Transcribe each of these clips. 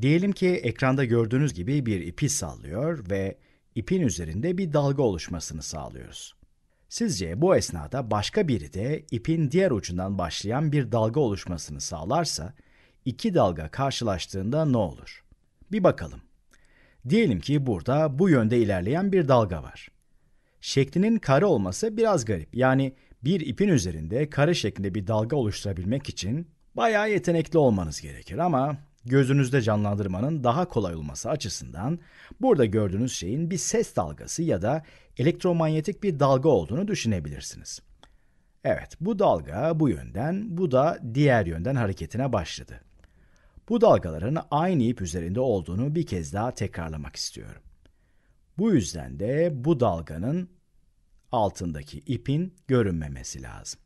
Diyelim ki ekranda gördüğünüz gibi bir ipi sallıyor ve ipin üzerinde bir dalga oluşmasını sağlıyoruz. Sizce bu esnada başka biri de ipin diğer ucundan başlayan bir dalga oluşmasını sağlarsa, iki dalga karşılaştığında ne olur? Bir bakalım. Diyelim ki burada bu yönde ilerleyen bir dalga var. Şeklinin kare olması biraz garip. Yani bir ipin üzerinde kare şeklinde bir dalga oluşturabilmek için bayağı yetenekli olmanız gerekir ama gözünüzde canlandırmanın daha kolay olması açısından burada gördüğünüz şeyin bir ses dalgası ya da elektromanyetik bir dalga olduğunu düşünebilirsiniz. Evet, bu dalga bu yönden, bu da diğer yönden hareketine başladı. Bu dalgaların aynı ip üzerinde olduğunu bir kez daha tekrarlamak istiyorum. Bu yüzden de bu dalganın altındaki ipin görünmemesi lazım.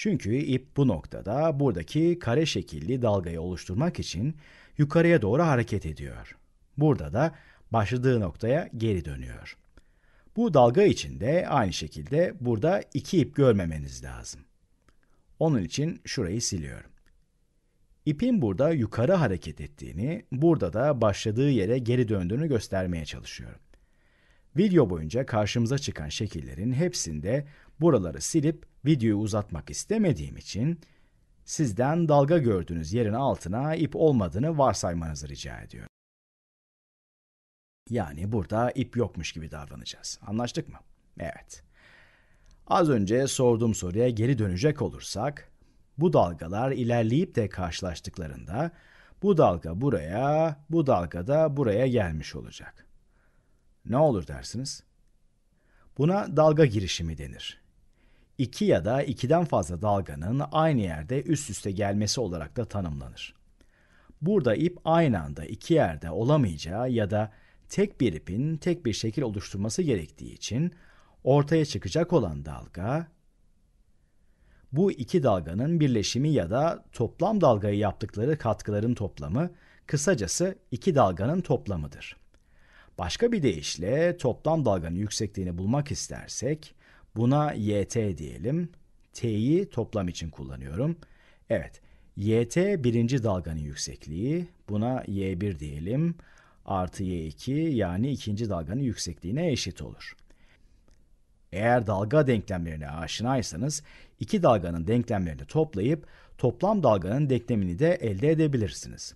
Çünkü ip bu noktada buradaki kare şekilli dalgayı oluşturmak için yukarıya doğru hareket ediyor. Burada da başladığı noktaya geri dönüyor. Bu dalga için de aynı şekilde burada iki ip görmemeniz lazım. Onun için şurayı siliyorum. İpin burada yukarı hareket ettiğini, burada da başladığı yere geri döndüğünü göstermeye çalışıyorum. Video boyunca karşımıza çıkan şekillerin hepsinde buraları silip videoyu uzatmak istemediğim için sizden dalga gördüğünüz yerin altına ip olmadığını varsaymanızı rica ediyorum. Yani burada ip yokmuş gibi davranacağız. Anlaştık mı? Evet. Az önce sorduğum soruya geri dönecek olursak, bu dalgalar ilerleyip de karşılaştıklarında bu dalga buraya, bu dalga da buraya gelmiş olacak. Ne olur dersiniz? Buna dalga girişimi denir. İki ya da ikiden fazla dalganın aynı yerde üst üste gelmesi olarak da tanımlanır. Burada ip aynı anda iki yerde olamayacağı ya da tek bir ipin tek bir şekil oluşturması gerektiği için ortaya çıkacak olan dalga bu iki dalganın birleşimi ya da toplam dalgayı yaptıkları katkıların toplamı kısacası iki dalganın toplamıdır. Başka bir deyişle toplam dalganın yüksekliğini bulmak istersek buna yt diyelim. t'yi toplam için kullanıyorum. Evet, yt birinci dalganın yüksekliği. Buna y1 diyelim. Artı y2 yani ikinci dalganın yüksekliğine eşit olur. Eğer dalga denklemlerine aşinaysanız iki dalganın denklemlerini toplayıp toplam dalganın denklemini de elde edebilirsiniz.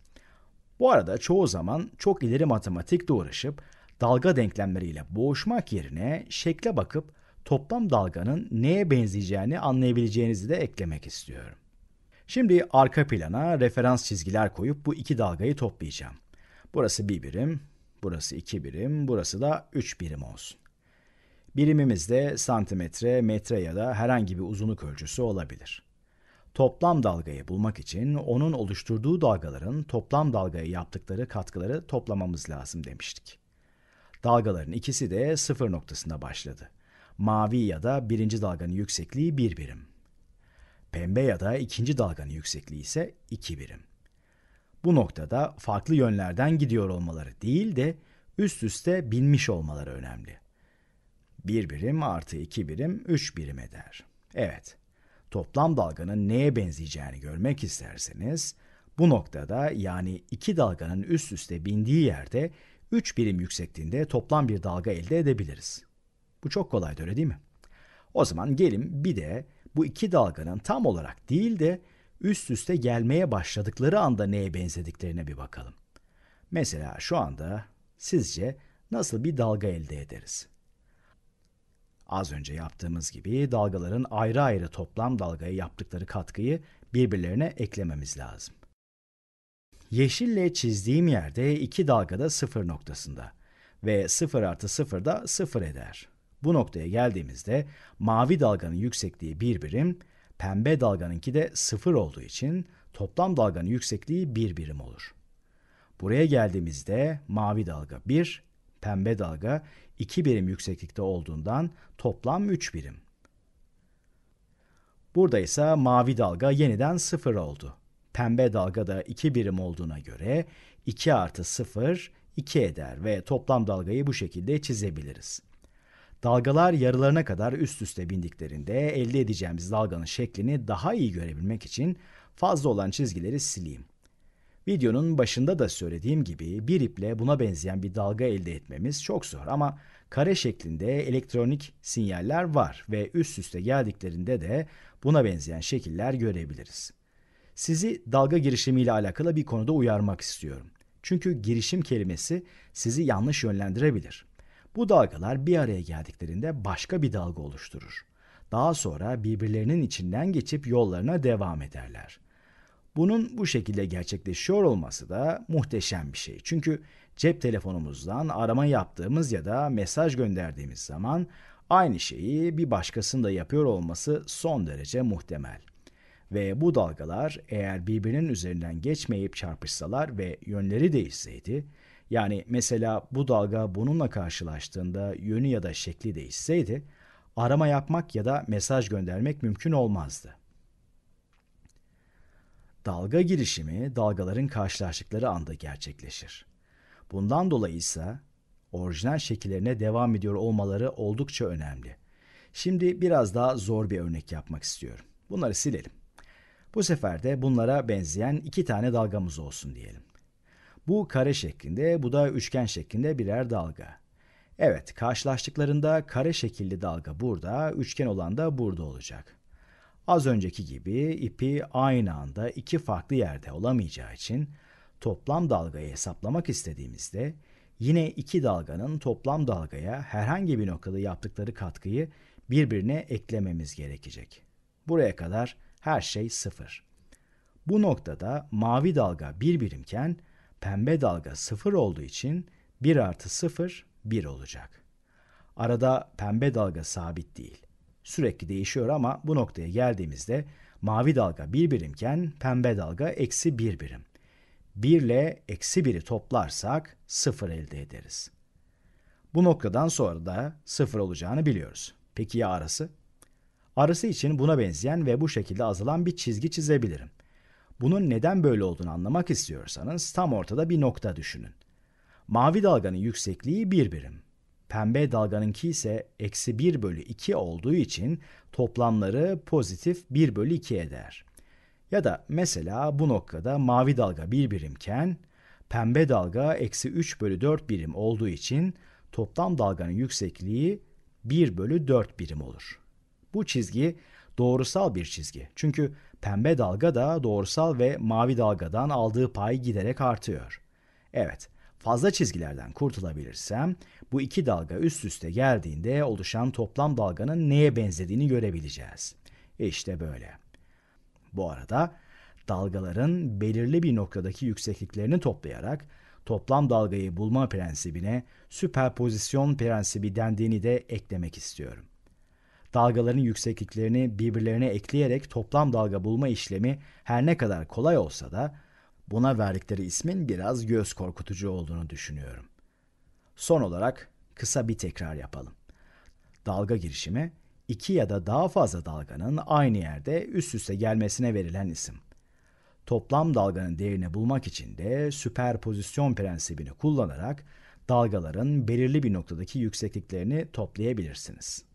Bu arada çoğu zaman çok ileri matematikle uğraşıp dalga denklemleriyle boğuşmak yerine şekle bakıp toplam dalganın neye benzeyeceğini anlayabileceğinizi de eklemek istiyorum. Şimdi arka plana referans çizgiler koyup bu iki dalgayı toplayacağım. Burası bir birim, burası iki birim, burası da üç birim olsun. Birimimiz de santimetre, metre ya da herhangi bir uzunluk ölçüsü olabilir. Toplam dalgayı bulmak için onun oluşturduğu dalgaların toplam dalgaya yaptıkları katkıları toplamamız lazım demiştik. Dalgaların ikisi de sıfır noktasında başladı. Mavi ya da birinci dalganın yüksekliği bir birim. Pembe ya da ikinci dalganın yüksekliği ise iki birim. Bu noktada farklı yönlerden gidiyor olmaları değil de üst üste binmiş olmaları önemli. Bir birim artı iki birim üç birim eder. Evet.'' toplam dalganın neye benzeyeceğini görmek isterseniz, bu noktada yani iki dalganın üst üste bindiği yerde 3 birim yüksekliğinde toplam bir dalga elde edebiliriz. Bu çok kolay öyle değil mi? O zaman gelin bir de bu iki dalganın tam olarak değil de üst üste gelmeye başladıkları anda neye benzediklerine bir bakalım. Mesela şu anda sizce nasıl bir dalga elde ederiz? Az önce yaptığımız gibi dalgaların ayrı ayrı toplam dalgaya yaptıkları katkıyı birbirlerine eklememiz lazım. Yeşille çizdiğim yerde iki dalga da sıfır noktasında ve sıfır artı sıfır da sıfır eder. Bu noktaya geldiğimizde mavi dalganın yüksekliği bir birim, pembe dalganınki de sıfır olduğu için toplam dalganın yüksekliği bir birim olur. Buraya geldiğimizde mavi dalga 1, pembe dalga 2 birim yükseklikte olduğundan toplam 3 birim. Burada ise mavi dalga yeniden 0 oldu. Pembe dalga da 2 birim olduğuna göre 2 artı 0 2 eder ve toplam dalgayı bu şekilde çizebiliriz. Dalgalar yarılarına kadar üst üste bindiklerinde elde edeceğimiz dalganın şeklini daha iyi görebilmek için fazla olan çizgileri sileyim. Videonun başında da söylediğim gibi bir iple buna benzeyen bir dalga elde etmemiz çok zor ama kare şeklinde elektronik sinyaller var ve üst üste geldiklerinde de buna benzeyen şekiller görebiliriz. Sizi dalga girişimiyle alakalı bir konuda uyarmak istiyorum. Çünkü girişim kelimesi sizi yanlış yönlendirebilir. Bu dalgalar bir araya geldiklerinde başka bir dalga oluşturur. Daha sonra birbirlerinin içinden geçip yollarına devam ederler. Bunun bu şekilde gerçekleşiyor olması da muhteşem bir şey. Çünkü cep telefonumuzdan arama yaptığımız ya da mesaj gönderdiğimiz zaman aynı şeyi bir başkasının da yapıyor olması son derece muhtemel. Ve bu dalgalar eğer birbirinin üzerinden geçmeyip çarpışsalar ve yönleri değişseydi, yani mesela bu dalga bununla karşılaştığında yönü ya da şekli değişseydi, arama yapmak ya da mesaj göndermek mümkün olmazdı. Dalga girişimi dalgaların karşılaştıkları anda gerçekleşir. Bundan dolayı ise orijinal şekillerine devam ediyor olmaları oldukça önemli. Şimdi biraz daha zor bir örnek yapmak istiyorum. Bunları silelim. Bu sefer de bunlara benzeyen iki tane dalgamız olsun diyelim. Bu kare şeklinde, bu da üçgen şeklinde birer dalga. Evet, karşılaştıklarında kare şekilli dalga burada, üçgen olan da burada olacak. Az önceki gibi ipi aynı anda iki farklı yerde olamayacağı için toplam dalgayı hesaplamak istediğimizde yine iki dalganın toplam dalgaya herhangi bir noktada yaptıkları katkıyı birbirine eklememiz gerekecek. Buraya kadar her şey sıfır. Bu noktada mavi dalga bir birimken pembe dalga sıfır olduğu için 1 artı sıfır 1 olacak. Arada pembe dalga sabit değil sürekli değişiyor ama bu noktaya geldiğimizde mavi dalga 1 birimken pembe dalga eksi 1 birim. 1 ile eksi 1'i toplarsak 0 elde ederiz. Bu noktadan sonra da 0 olacağını biliyoruz. Peki ya arası? Arası için buna benzeyen ve bu şekilde azalan bir çizgi çizebilirim. Bunun neden böyle olduğunu anlamak istiyorsanız tam ortada bir nokta düşünün. Mavi dalganın yüksekliği 1 birim pembe dalganınki ise eksi 1 bölü 2 olduğu için toplamları pozitif 1 bölü 2 eder. Ya da mesela bu noktada mavi dalga 1 birimken pembe dalga eksi 3 bölü 4 birim olduğu için toplam dalganın yüksekliği 1 bölü 4 birim olur. Bu çizgi doğrusal bir çizgi. Çünkü pembe dalga da doğrusal ve mavi dalgadan aldığı pay giderek artıyor. Evet, Fazla çizgilerden kurtulabilirsem bu iki dalga üst üste geldiğinde oluşan toplam dalganın neye benzediğini görebileceğiz. İşte böyle. Bu arada dalgaların belirli bir noktadaki yüksekliklerini toplayarak toplam dalgayı bulma prensibine süperpozisyon prensibi dendiğini de eklemek istiyorum. Dalgaların yüksekliklerini birbirlerine ekleyerek toplam dalga bulma işlemi her ne kadar kolay olsa da buna verdikleri ismin biraz göz korkutucu olduğunu düşünüyorum. Son olarak kısa bir tekrar yapalım. Dalga girişimi iki ya da daha fazla dalganın aynı yerde üst üste gelmesine verilen isim. Toplam dalganın değerini bulmak için de süperpozisyon prensibini kullanarak dalgaların belirli bir noktadaki yüksekliklerini toplayabilirsiniz.''